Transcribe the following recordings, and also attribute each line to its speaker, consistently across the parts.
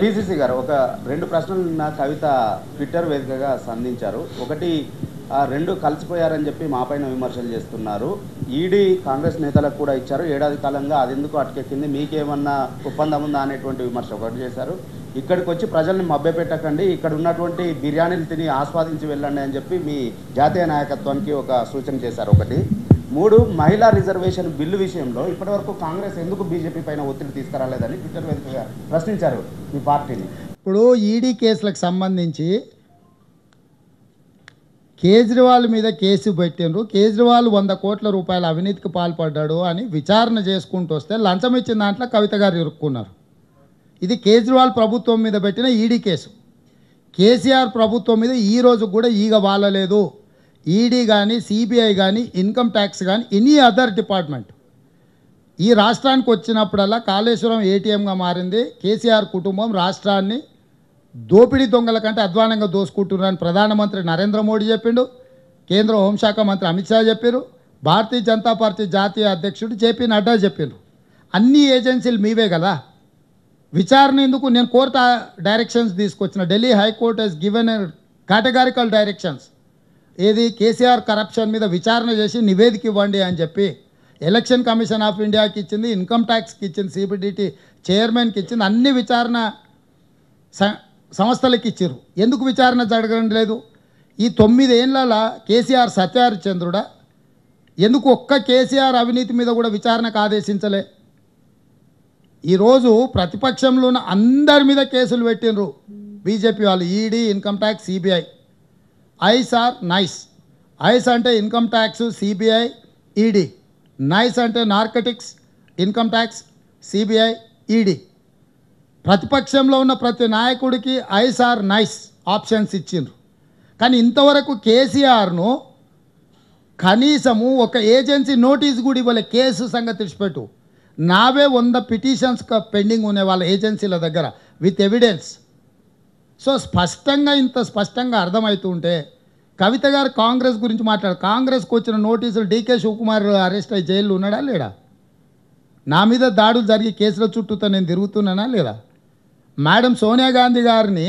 Speaker 1: PCC గారు ఒక రెండు ప్రశ్నలు నా కవిత ట్విట్టర్ వేదికగా సంధించారు ఒకటి రెండు కలిసిపోయారని చెప్పి మాపైన విమర్శలు చేస్తున్నారు ఈడీ కాంగ్రెస్ నేతలకు కూడా ఇచ్చారు ఏడాది కాలంగా అది ఎందుకు అటుకెక్కింది మీకేమన్నా ఒప్పందం ఉందా అనేటువంటి విమర్శ ఒకటి చేశారు ఇక్కడికి వచ్చి ప్రజల్ని పెట్టకండి ఇక్కడ ఉన్నటువంటి బిర్యానీలు తిని ఆస్వాదించి వెళ్ళండి అని చెప్పి మీ జాతీయ నాయకత్వానికి ఒక సూచన చేశారు ఒకటి మూడు మహిళా రిజర్వేషన్ బిల్లు విషయంలో ఇప్పటివరకు కాంగ్రెస్ ఎందుకు బీజేపీ పైన ఒత్తిడి తీసుకురాలేదని ట్విట్టర్ వేదికగా
Speaker 2: ప్రశ్నించారు మీ పార్టీని ఇప్పుడు ఈడీ కేసులకు సంబంధించి కేజ్రీవాల్ మీద కేసు పెట్టినరు కేజ్రీవాల్ వంద కోట్ల రూపాయల అవినీతికి పాల్పడ్డాడు అని విచారణ చేసుకుంటూ వస్తే లంచం ఇచ్చిన దాంట్లో కవిత గారు ఇరుక్కున్నారు ఇది కేజ్రీవాల్ ప్రభుత్వం మీద పెట్టిన ఈడీ కేసు కేసీఆర్ ప్రభుత్వం మీద ఈరోజు కూడా ఈగ వాళ్ళలేదు ఈడీ కానీ సిబిఐ కానీ ఇన్కమ్ ట్యాక్స్ కానీ ఎనీ అదర్ డిపార్ట్మెంట్ ఈ రాష్ట్రానికి వచ్చినప్పుడల్లా కాళేశ్వరం ఏటీఎంగా మారింది కేసీఆర్ కుటుంబం రాష్ట్రాన్ని దోపిడీ దొంగల కంటే అధ్వానంగా దోసుకుంటున్నారని ప్రధానమంత్రి నరేంద్ర మోడీ చెప్పిండు కేంద్ర హోంశాఖ మంత్రి అమిత్ షా చెప్పారు భారతీయ జనతా పార్టీ జాతీయ అధ్యక్షుడు జేపీ నడ్డా చెప్పారు అన్ని ఏజెన్సీలు మీవే కదా విచారణ ఎందుకు నేను కోర్టు డైరెక్షన్స్ తీసుకొచ్చిన Delhi high court has given categorical directions ఏది కేసీఆర్ కరప్షన్ మీద విచారణ చేసి నివేదిక ఇవ్వండి అని చెప్పి ఎలక్షన్ కమిషన్ ఆఫ్ ఇండియాకి ఇచ్చింది ఇన్కమ్ ట్యాక్స్కి ఇచ్చింది సిబిడిటి చైర్మన్కి ఇచ్చింది అన్ని విచారణ సంస్థలకి ఇచ్చారు ఎందుకు విచారణ జరగడం లేదు ఈ ఏళ్ళ కేసీఆర్ సత్యహరిచంద్రుడ ఎందుకు ఒక్క కేసీఆర్ అవినీతి మీద కూడా విచారణకు ఆదేశించలే ఈరోజు ప్రతిపక్షంలో ఉన్న అందరి మీద కేసులు పెట్టినరు బీజేపీ వాళ్ళు ఈడీ ఇన్కమ్ ట్యాక్స్ సిబిఐ ఐస్ ఆర్ నైస్ ఐస్ అంటే ఇన్కమ్ ట్యాక్స్ సిబిఐ ఈడీ నైస్ అంటే narcotics income tax CBI ED ప్రతిపక్షంలో ఉన్న ప్రతి నాయకుడికి ఐస్ ఆర్ నైస్ ఆప్షన్స్ ఇచ్చిండ్రు కానీ ఇంతవరకు కేసీఆర్ను కనీసము ఒక ఏజెన్సీ నోటీస్ కూడా ఇవ్వలే కేసు సంగతి తెచ్చిపెట్టు నావే వంద పిటిషన్స్ పెండింగ్ ఉన్నాయి వాళ్ళ ఏజెన్సీల దగ్గర విత్ ఎవిడెన్స్ సో స్పష్టంగా ఇంత స్పష్టంగా అర్థమవుతూ ఉంటే కవిత గారు కాంగ్రెస్ గురించి మాట్లాడు కాంగ్రెస్కి వచ్చిన నోటీసులు డీకే శివకుమార్ అరెస్ట్ అయ్యి జైల్లో ఉన్నాడా లేడా నా మీద దాడులు జరిగి కేసుల చుట్టూతో నేను తిరుగుతున్నానా లేదా మేడం సోనియా గాంధీ గారిని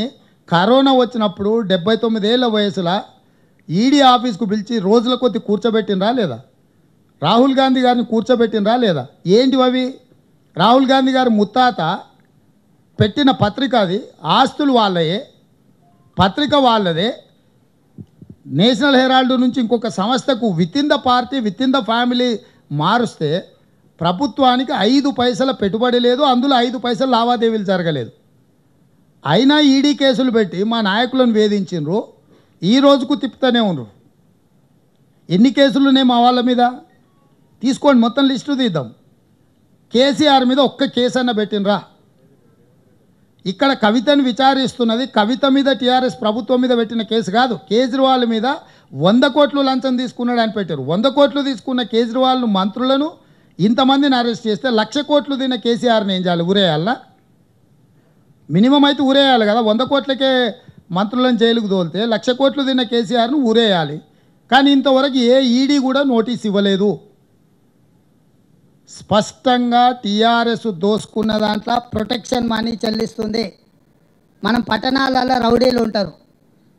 Speaker 2: కరోనా వచ్చినప్పుడు డెబ్బై తొమ్మిదేళ్ల వయసులో ఈడీ ఆఫీస్కు పిలిచి రోజుల కొద్ది కూర్చోబెట్టినరా లేదా రాహుల్ గాంధీ గారిని కూర్చోబెట్టినరా లేదా ఏంటివి అవి రాహుల్ గాంధీ గారి ముత్తాత పెట్టిన పత్రిక అది ఆస్తులు వాళ్ళయే పత్రిక వాళ్ళదే నేషనల్ హెరాల్డ్ నుంచి ఇంకొక సంస్థకు within the party within the family మారుస్తే ప్రభుత్వానికి ఐదు పైసల పెట్టుబడి లేదు అందులో ఐదు పైసల లావాదేవీలు జరగలేదు అయినా ఈడీ కేసులు పెట్టి మా నాయకులను వేధించిండ్రు ఈ రోజుకు తిప్పుతూనే ఉండ్రు ఎన్ని కేసులున్నాయి మా వాళ్ళ మీద తీసుకోండి మొత్తం లిస్టు తీద్దాం కేసీఆర్ మీద ఒక్క కేసు అన్న పెట్టినరా ఇక్కడ కవితను విచారిస్తున్నది కవిత మీద టీఆర్ఎస్ ప్రభుత్వం మీద పెట్టిన కేసు కాదు కేజ్రీవాల్ మీద వంద కోట్లు లంచం తీసుకున్నాడు అని పెట్టారు వంద కోట్లు తీసుకున్న కేజ్రీవాల్ను మంత్రులను ఇంతమందిని అరెస్ట్ చేస్తే లక్ష కోట్లు తిన్న కేసీఆర్ని ఏం చేయాలి ఊరేయాలా మినిమం అయితే ఊరేయాలి కదా వంద కోట్లకే మంత్రులను జైలుకు తోలితే లక్ష కోట్లు తిన్న కేసీఆర్ను ఊరేయాలి కానీ ఇంతవరకు ఏ ఈడీ కూడా నోటీస్ ఇవ్వలేదు స్పష్టంగా టీఆర్ఎస్ దోసుకున్న దాంట్లో ప్రొటెక్షన్ మనీ చెల్లిస్తుంది మనం పట్టణాలలో రౌడీలు ఉంటారు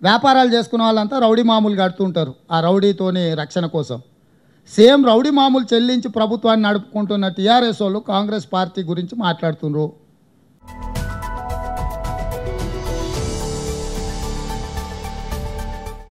Speaker 2: వ్యాపారాలు చేసుకున్న వాళ్ళంతా రౌడీ మామూలు కడుతుంటారు ఆ రౌడీతోని రక్షణ కోసం సేమ్ రౌడీ మామూలు చెల్లించి ప్రభుత్వాన్ని నడుపుకుంటున్న టీఆర్ఎస్ వాళ్ళు కాంగ్రెస్ పార్టీ గురించి మాట్లాడుతున్నారు